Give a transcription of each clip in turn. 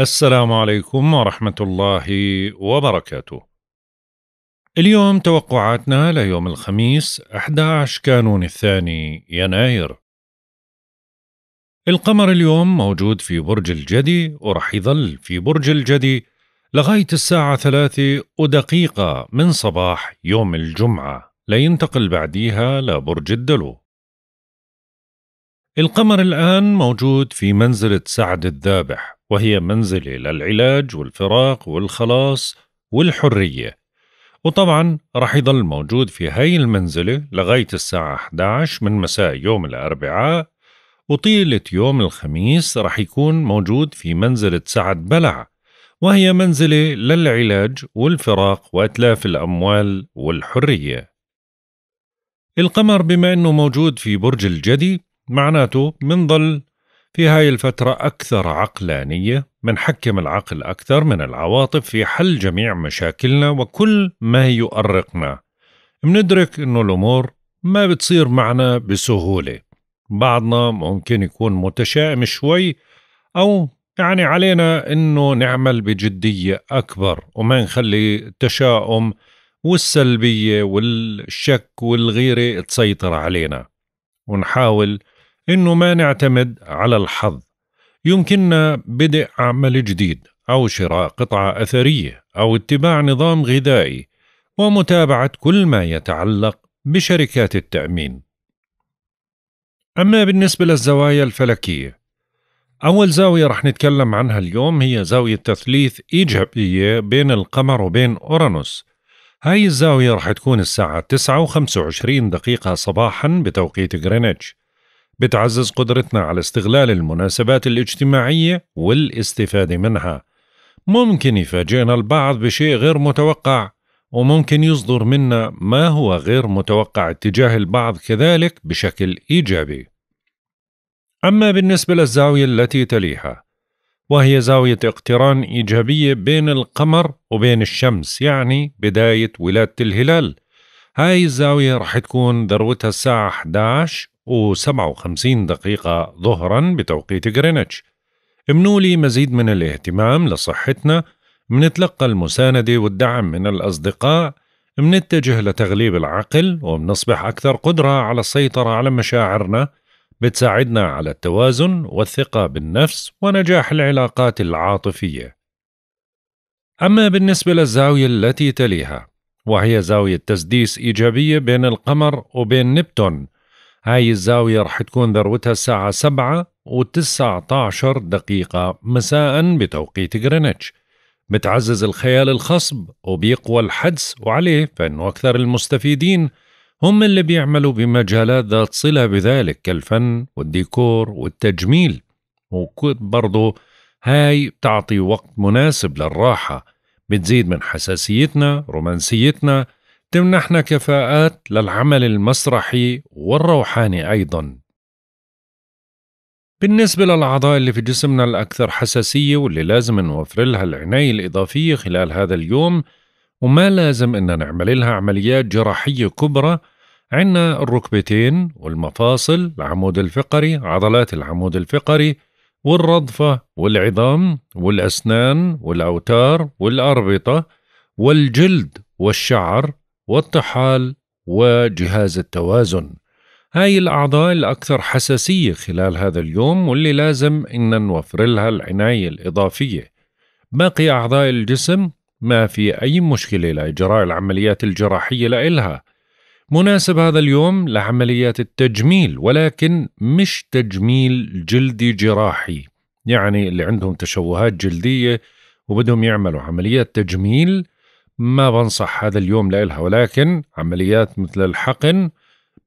السلام عليكم ورحمة الله وبركاته. اليوم توقعاتنا ليوم الخميس 11 كانون الثاني يناير. القمر اليوم موجود في برج الجدي ورح يظل في برج الجدي لغاية الساعة ثلاثة ودقيقة من صباح يوم الجمعة لينتقل بعديها لبرج الدلو القمر الآن موجود في منزلة سعد الذابح وهي منزلة للعلاج والفراق والخلاص والحرية وطبعا رح يضل موجود في هاي المنزلة لغاية الساعة 11 من مساء يوم الأربعاء وطيلة يوم الخميس رح يكون موجود في منزلة سعد بلع وهي منزلة للعلاج والفراق وأتلاف الأموال والحرية القمر بما أنه موجود في برج الجدي معناته منضل في هاي الفترة أكثر عقلانية منحكم العقل أكثر من العواطف في حل جميع مشاكلنا وكل ما يؤرقنا مندرك إنه الأمور ما بتصير معنا بسهولة بعضنا ممكن يكون متشائم شوي أو يعني علينا إنه نعمل بجدية أكبر وما نخلي التشاؤم والسلبية والشك والغيرة تسيطر علينا ونحاول إنه ما نعتمد على الحظ يمكننا بدء عمل جديد أو شراء قطعة أثرية أو اتباع نظام غذائي ومتابعة كل ما يتعلق بشركات التأمين. أما بالنسبة للزوايا الفلكية، أول زاوية رح نتكلم عنها اليوم هي زاوية تثليث إيجابية بين القمر وبين أورانوس. هاي الزاوية رح تكون الساعة 9 و25 دقيقة صباحا بتوقيت غرينتش. بتعزز قدرتنا على استغلال المناسبات الاجتماعية والاستفادة منها ممكن يفاجئنا البعض بشيء غير متوقع وممكن يصدر منا ما هو غير متوقع اتجاه البعض كذلك بشكل إيجابي أما بالنسبة للزاوية التي تليها وهي زاوية اقتران إيجابية بين القمر وبين الشمس يعني بداية ولادة الهلال هاي الزاوية رح تكون ذروتها الساعة 11 و57 دقيقة ظهرا بتوقيت غرينتش امنوا لي مزيد من الاهتمام لصحتنا منتلقى المساندة والدعم من الأصدقاء منتجه لتغليب العقل ومنصبح أكثر قدرة على السيطرة على مشاعرنا بتساعدنا على التوازن والثقة بالنفس ونجاح العلاقات العاطفية أما بالنسبة للزاوية التي تليها وهي زاوية تسديس إيجابية بين القمر وبين نبتون هاي الزاوية رح تكون ذروتها الساعة سبعة و عشر دقيقة مساء بتوقيت غرينتش بتعزز الخيال الخصب وبيقوى الحدس وعليه فإنه أكثر المستفيدين هم اللي بيعملوا بمجالات ذات صلة بذلك كالفن والديكور والتجميل وبرضو هاي بتعطي وقت مناسب للراحة بتزيد من حساسيتنا رومانسيتنا تمنحنا كفاءات للعمل المسرحي والروحاني أيضا بالنسبة للأعضاء اللي في جسمنا الأكثر حساسية واللي لازم نوفر لها العناية الإضافية خلال هذا اليوم وما لازم إن نعمل لها عمليات جراحية كبرى عنا الركبتين والمفاصل العمود الفقري عضلات العمود الفقري والرضفة والعظام والأسنان والأوتار والأربطة والجلد والشعر والطحال وجهاز التوازن هاي الأعضاء الأكثر حساسية خلال هذا اليوم واللي لازم إن نوفر لها العناية الإضافية باقي أعضاء الجسم ما في أي مشكلة لإجراء العمليات الجراحية لإلها مناسب هذا اليوم لعمليات التجميل ولكن مش تجميل جلدي جراحي يعني اللي عندهم تشوهات جلدية وبدهم يعملوا عمليات تجميل ما بنصح هذا اليوم لإلها ولكن عمليات مثل الحقن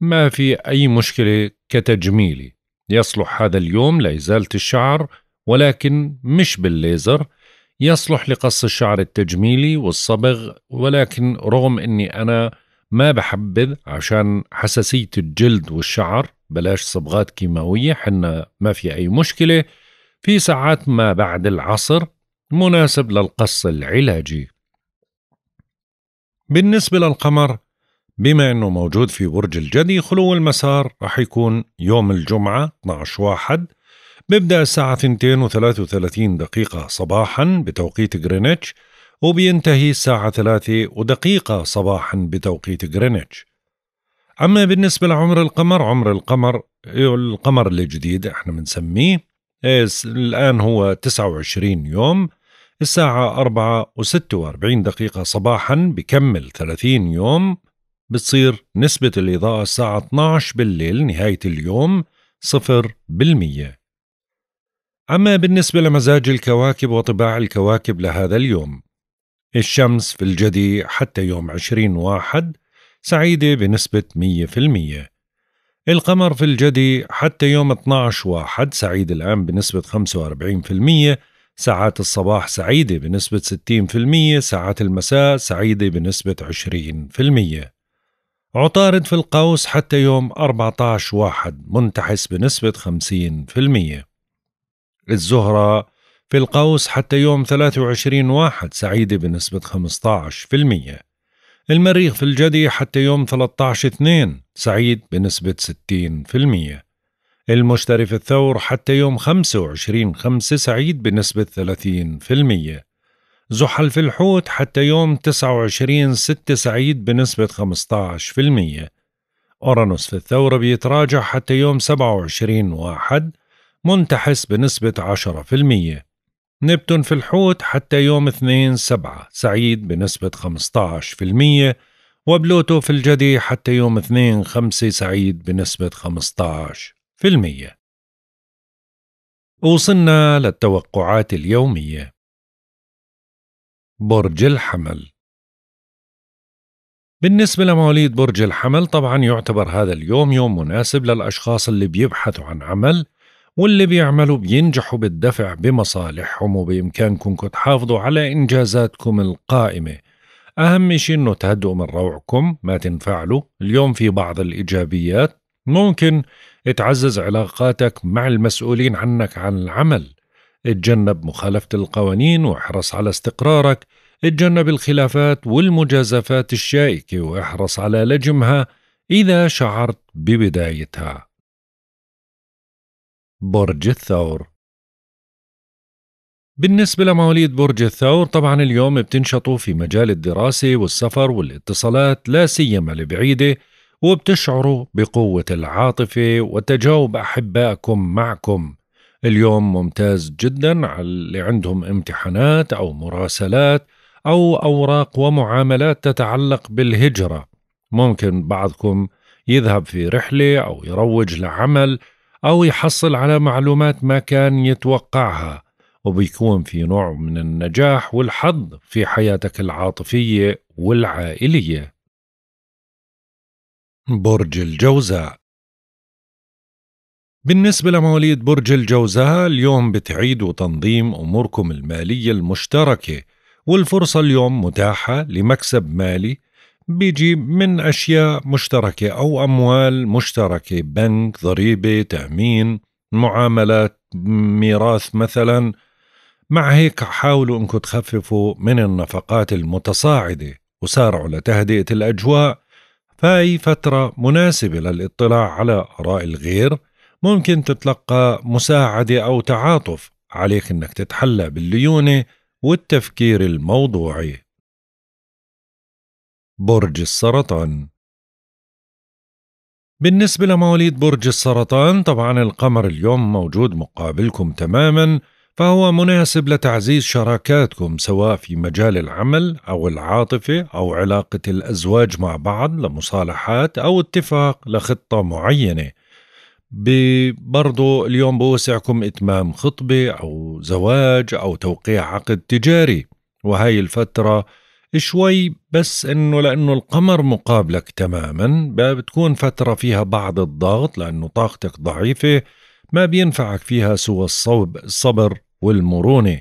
ما في أي مشكلة كتجميلي يصلح هذا اليوم لإزالة الشعر ولكن مش بالليزر يصلح لقص الشعر التجميلي والصبغ ولكن رغم أني أنا ما بحبذ عشان حساسية الجلد والشعر بلاش صبغات كيماوية حنا ما في أي مشكلة في ساعات ما بعد العصر مناسب للقص العلاجي بالنسبة للقمر بما أنه موجود في برج الجدي خلو المسار رح يكون يوم الجمعة 12 واحد بيبدأ الساعة 2 و33 دقيقة صباحا بتوقيت غرينتش وبينتهي الساعة 3 ودقيقة صباحا بتوقيت غرينتش أما بالنسبة لعمر القمر عمر القمر القمر الجديد احنا بنسميه إيه، الآن هو 29 يوم الساعة 4 و46 دقيقة صباحا بكمل 30 يوم بتصير نسبة الإضاءة الساعة 12 بالليل نهاية اليوم 0% أما بالنسبة لمزاج الكواكب وطباع الكواكب لهذا اليوم الشمس في الجدي حتى يوم 20 واحد سعيدة بنسبة 100% القمر في الجدي حتى يوم 12 واحد سعيد الآن بنسبة 45% ساعات الصباح سعيدة بنسبة 60%، ساعات المساء سعيدة بنسبة 20%. عطارد في القوس حتى يوم 14 واحد منتحس بنسبة 50%. الزهرة في القوس حتى يوم 23 واحد سعيدة بنسبة 15%. المريخ في الجدي حتى يوم 13 2 سعيد بنسبة 60%. المشتري في الثور حتى يوم 25 5 سعيد بنسبة 30% زحل في الحوت حتى يوم 29 6 سعيد بنسبة 15% أورانوس في الثورة بيتراجع حتى يوم 27 واحد منتحس بنسبة 10% نبتون في الحوت حتى يوم 2 7 سعيد بنسبة 15% وبلوتو في الجدي حتى يوم 2 5 سعيد بنسبة 15 في المية وصلنا للتوقعات اليومية برج الحمل بالنسبة لمواليد برج الحمل طبعا يعتبر هذا اليوم يوم مناسب للأشخاص اللي بيبحثوا عن عمل واللي بيعملوا بينجحوا بالدفع بمصالحهم وبإمكانكم تحافظوا على إنجازاتكم القائمة أهم شيء إنه تهدئوا من روعكم ما تنفعلوا اليوم في بعض الإيجابيات ممكن تعزز علاقاتك مع المسؤولين عنك عن العمل اتجنب مخالفة القوانين واحرص على استقرارك اتجنب الخلافات والمجازفات الشائكة واحرص على لجمها إذا شعرت ببدايتها برج الثور بالنسبة لمواليد برج الثور طبعا اليوم بتنشطوا في مجال الدراسة والسفر والاتصالات لا سيما البعيدة وبتشعروا بقوة العاطفة وتجاوب أحبائكم معكم اليوم ممتاز جدا على اللي عندهم امتحانات أو مراسلات أو أوراق ومعاملات تتعلق بالهجرة ممكن بعضكم يذهب في رحلة أو يروج لعمل أو يحصل على معلومات ما كان يتوقعها وبيكون في نوع من النجاح والحظ في حياتك العاطفية والعائلية برج الجوزاء بالنسبة لمواليد برج الجوزاء اليوم بتعيدوا تنظيم أموركم المالية المشتركة والفرصة اليوم متاحة لمكسب مالي بيجي من أشياء مشتركة أو أموال مشتركة بنك ضريبة تأمين معاملات ميراث مثلا مع هيك حاولوا أنكم تخففوا من النفقات المتصاعدة وسارعوا لتهدئة الأجواء فأي فترة مناسبة للاطلاع على آراء الغير ممكن تتلقى مساعدة أو تعاطف عليك أنك تتحلى بالليونة والتفكير الموضوعي برج السرطان بالنسبة لمواليد برج السرطان طبعا القمر اليوم موجود مقابلكم تماما فهو مناسب لتعزيز شراكاتكم سواء في مجال العمل أو العاطفة أو علاقة الأزواج مع بعض لمصالحات أو اتفاق لخطة معينة برضو اليوم بوسعكم إتمام خطبة أو زواج أو توقيع عقد تجاري وهي الفترة شوي بس انه لانه القمر مقابلك تماما بتكون فتره فيها بعض الضغط لانه طاقتك ضعيفه ما بينفعك فيها سوى الصوب الصبر والمرونة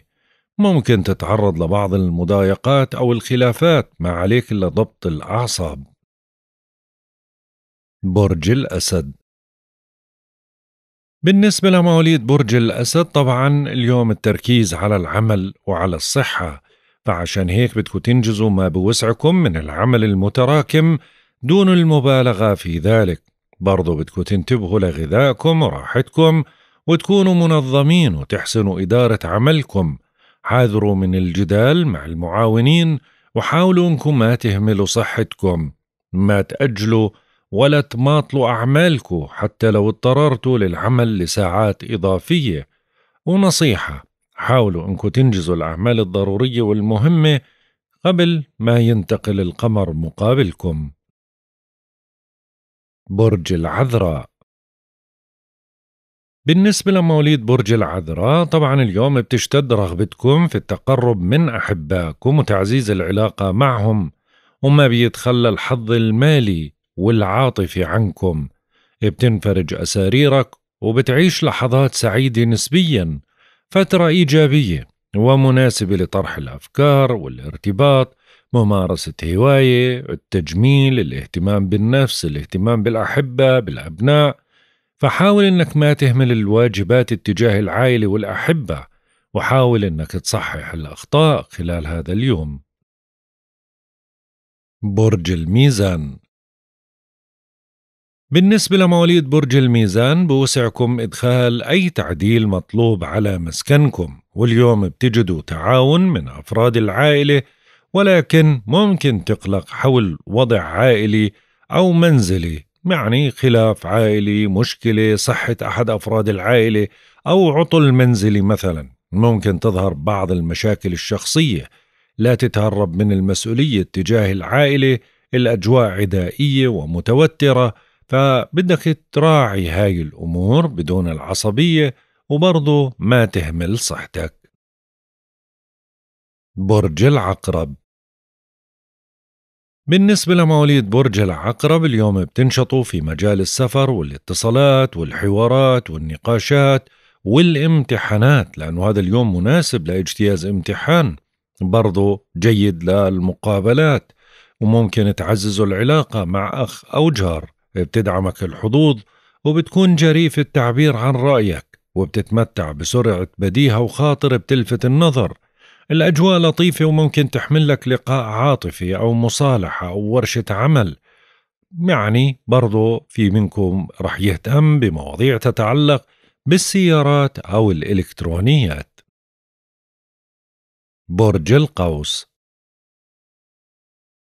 ممكن تتعرض لبعض المضايقات أو الخلافات ما عليك إلا ضبط الأعصاب برج الأسد بالنسبة لمواليد برج الأسد طبعا اليوم التركيز على العمل وعلى الصحة فعشان هيك بدكم تنجزوا ما بوسعكم من العمل المتراكم دون المبالغة في ذلك برضو بدكم تنتبهوا لغذائكم وراحتكم وتكونوا منظمين وتحسنوا إدارة عملكم حاذروا من الجدال مع المعاونين وحاولوا انكم ما تهملوا صحتكم ما تأجلوا ولا تماطلوا أعمالكم حتى لو اضطررتوا للعمل لساعات إضافية ونصيحة حاولوا انكم تنجزوا الأعمال الضرورية والمهمة قبل ما ينتقل القمر مقابلكم برج العذراء بالنسبة لمواليد برج العذراء طبعا اليوم بتشتد رغبتكم في التقرب من أحبائكم وتعزيز العلاقة معهم وما بيتخلى الحظ المالي والعاطفي عنكم بتنفرج أساريرك وبتعيش لحظات سعيدة نسبيا فترة إيجابية ومناسبة لطرح الأفكار والارتباط ممارسة هواية التجميل الاهتمام بالنفس الاهتمام بالأحبة بالأبناء فحاول انك ما تهمل الواجبات اتجاه العائله والاحبه وحاول انك تصحح الاخطاء خلال هذا اليوم برج الميزان بالنسبة لمواليد برج الميزان بوسعكم إدخال أي تعديل مطلوب على مسكنكم واليوم بتجدوا تعاون من أفراد العائلة ولكن ممكن تقلق حول وضع عائلي أو منزلي يعني خلاف عائلي مشكلة صحة أحد أفراد العائلة أو عطل منزلي مثلا ممكن تظهر بعض المشاكل الشخصية لا تتهرب من المسؤولية تجاه العائلة الأجواء عدائية ومتوترة فبدك تراعي هاي الأمور بدون العصبية وبرضه ما تهمل صحتك برج العقرب بالنسبة لمواليد برج العقرب اليوم بتنشطوا في مجال السفر والاتصالات والحوارات والنقاشات والامتحانات لأنه هذا اليوم مناسب لاجتياز امتحان برضو جيد للمقابلات وممكن تعززوا العلاقة مع أخ أو جار بتدعمك الحظوظ وبتكون جريء في التعبير عن رأيك وبتتمتع بسرعة بديهة وخاطر بتلفت النظر الأجواء لطيفة وممكن تحمل لك لقاء عاطفي أو مصالحة أو ورشة عمل يعني برضو في منكم رح يهتم بمواضيع تتعلق بالسيارات أو الإلكترونيات برج القوس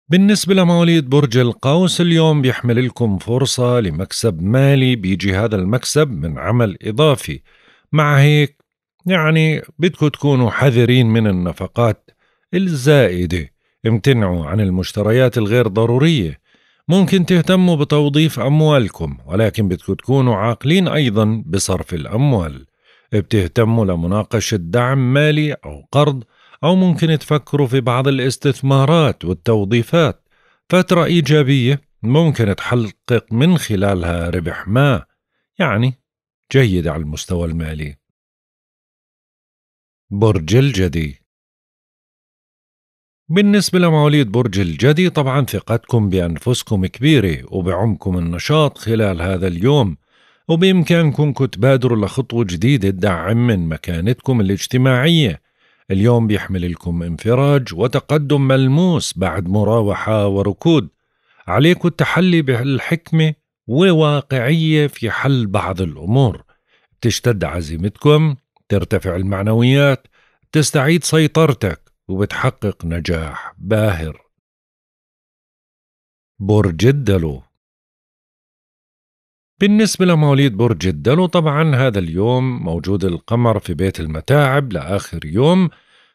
بالنسبة لمواليد برج القوس اليوم بيحمل لكم فرصة لمكسب مالي بيجي هذا المكسب من عمل إضافي مع هيك يعني بدكم تكونوا حذرين من النفقات الزائدة امتنعوا عن المشتريات الغير ضرورية ممكن تهتموا بتوظيف أموالكم ولكن بدكم تكونوا عاقلين أيضا بصرف الأموال بتهتموا لمناقشة دعم مالي أو قرض أو ممكن تفكروا في بعض الاستثمارات والتوظيفات فترة إيجابية ممكن تحقق من خلالها ربح ما يعني جيد على المستوى المالي برج الجدي بالنسبة لمواليد برج الجدي طبعا ثقتكم بأنفسكم كبيرة وبعمكم النشاط خلال هذا اليوم وبإمكانكم تبادروا لخطوة جديدة تدعم من مكانتكم الاجتماعية اليوم بيحمل لكم انفراج وتقدم ملموس بعد مراوحة وركود عليكم التحلي بالحكمة وواقعية في حل بعض الأمور تشتد عزيمتكم ترتفع المعنويات تستعيد سيطرتك وبتحقق نجاح باهر برج الدلو بالنسبة لمواليد برج الدلو طبعا هذا اليوم موجود القمر في بيت المتاعب لآخر يوم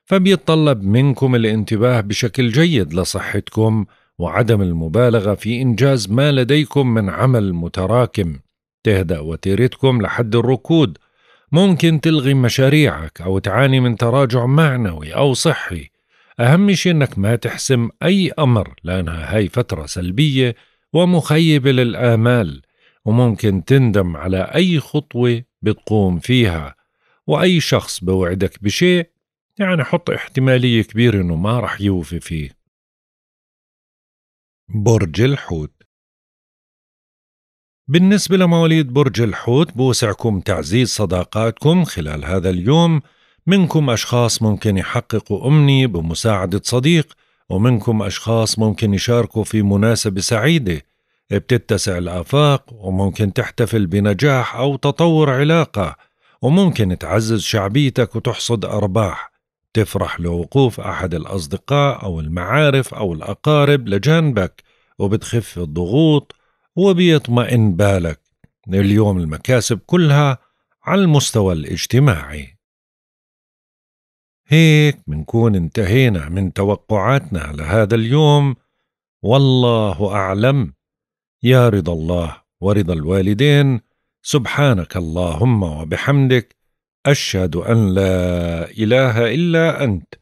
فبيتطلب منكم الانتباه بشكل جيد لصحتكم وعدم المبالغة في إنجاز ما لديكم من عمل متراكم تهدأ وتيرتكم لحد الركود ممكن تلغي مشاريعك أو تعاني من تراجع معنوي أو صحي أهم شيء أنك ما تحسم أي أمر لأنها هاي فترة سلبية ومخيبة للآمال وممكن تندم على أي خطوة بتقوم فيها وأي شخص بوعدك بشيء يعني حط احتمالية كبيرة أنه ما رح يوفي فيه برج الحوت بالنسبة لمواليد برج الحوت بوسعكم تعزيز صداقاتكم خلال هذا اليوم منكم أشخاص ممكن يحققوا أمنية بمساعدة صديق ومنكم أشخاص ممكن يشاركوا في مناسبة سعيدة بتتسع الآفاق وممكن تحتفل بنجاح أو تطور علاقة وممكن تعزز شعبيتك وتحصد أرباح تفرح لوقوف أحد الأصدقاء أو المعارف أو الأقارب لجانبك وبتخف الضغوط وبيطمئن بالك اليوم المكاسب كلها على المستوى الاجتماعي هيك منكون انتهينا من توقعاتنا لهذا اليوم والله أعلم يا رضا الله ورضا الوالدين سبحانك اللهم وبحمدك أشهد أن لا إله إلا أنت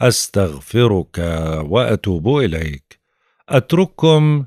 أستغفرك وأتوب إليك أترككم